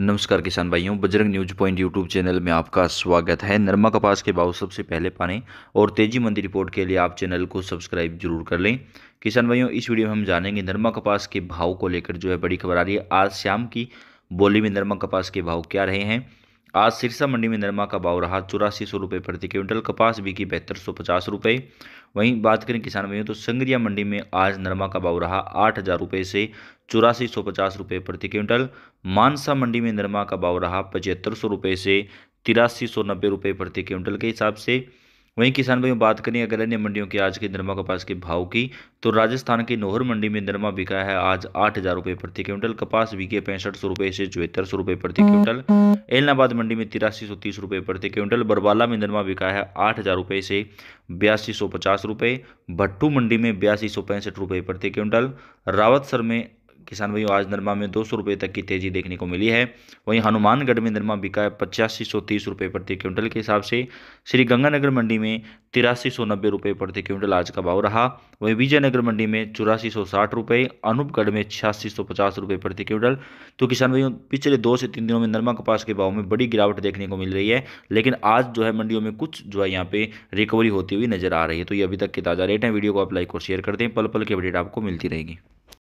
नमस्कार किसान भाइयों Bajrang news point YouTube channel में आपका स्वागत है नरमा कपास के भाव सबसे पहले पाने और तेजी मंदी रिपोर्ट के लिए आप चैनल को सब्सक्राइब जरूर कर लें किसान भाइयों इस वीडियो में हम जानेंगे नरमा कपास के भाव को लेकर जो है बड़ी खबर आ रही है आज शाम की बोली में नरमा कपास के भाव क्या रहे हैं आज सिरसा मंडी में नरमा का भाव रहा चौरासी सौ रुपये प्रति क्विंटल कपास बिकी बहत्तर सौ पचास रुपये वहीं बात करें किसान भाई तो संगरिया मंडी में आज नरमा का भाव रहा आठ हज़ार रुपये से चौरासी सौ पचास रुपये प्रति क्विंटल मानसा मंडी में नरमा का भाव रहा पचहत्तर सौ रुपये से तिरासी सौ नब्बे रुपये प्रति क्विंटल के हिसाब से वहीं किसान भाइयों बात करें अगर अन्य मंडियों के आज के नरमा कपास के भाव की तो राजस्थान के नोहर मंडी में नरमा बिका है आज आठ हज़ार रुपये प्रति क्विंटल कपास बीके पैंसठ सौ रुपये से चौहत्तर सौ रुपये प्रति क्विंटल एलनाबाद मंडी में तिरासी सौ तीस रुपये प्रति क्विंटल बरवाला में नरमा बिका है आठ हज़ार रुपये से बयासी सौ पचास रुपये भट्टू मंडी में बयासी सौ पैंसठ रुपये प्रति क्विंटल रावतसर में किसान भाइयों आज नरमा में दो सौ रुपये तक की तेज़ी देखने को मिली है वहीं हनुमानगढ़ में नरमा बिका है पचासी सौ तीस रुपये प्रति क्विंटल के हिसाब से श्री गंगानगर मंडी में तिरासी सौ नब्बे रुपये प्रति क्विंटल आज का भाव रहा वहीं विजयनगर मंडी में चौरासी सौ साठ रुपये अनूपगढ़ में छियासी सौ पचास रुपये प्रति क्विंटल तो किसान भाइयों पिछले दो से तीन दिनों में नरमा कपास के भाव में बड़ी गिरावट देखने को मिल रही है लेकिन आज जो है मंडियों में कुछ जो है यहाँ पे रिकवरी होती हुई नजर आ रही है तो ये अभी तक के ताज़ा रेट हैं वीडियो को आप लाइक और शेयर करते हैं पल पल की अपडेट आपको मिलती रहेगी